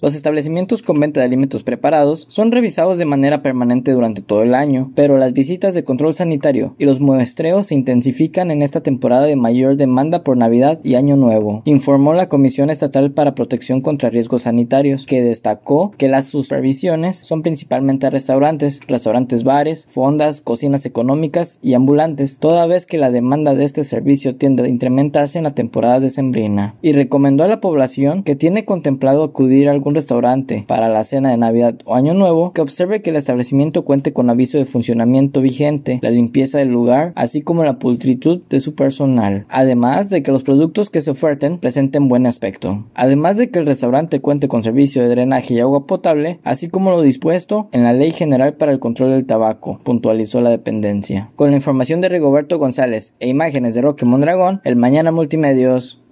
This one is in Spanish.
Los establecimientos con venta de alimentos preparados son revisados de manera permanente durante todo el año, pero las visitas de control sanitario y los muestreos se intensifican en esta temporada de mayor demanda por Navidad y Año Nuevo, informó la Comisión Estatal para Protección contra Riesgos Sanitarios, que destacó que las supervisiones son principalmente a restaurantes, restaurantes bares, fondas, cocinas económicas y ambulantes, toda vez que la demanda de este servicio tiende a incrementarse en la temporada decembrina, y recomendó a la población que tiene contemplado acudir al un restaurante para la cena de Navidad o Año Nuevo, que observe que el establecimiento cuente con aviso de funcionamiento vigente, la limpieza del lugar, así como la pulcritud de su personal, además de que los productos que se oferten presenten buen aspecto. Además de que el restaurante cuente con servicio de drenaje y agua potable, así como lo dispuesto en la Ley General para el Control del Tabaco, puntualizó la dependencia. Con la información de Rigoberto González e imágenes de Roque Mondragón, el Mañana Multimedios.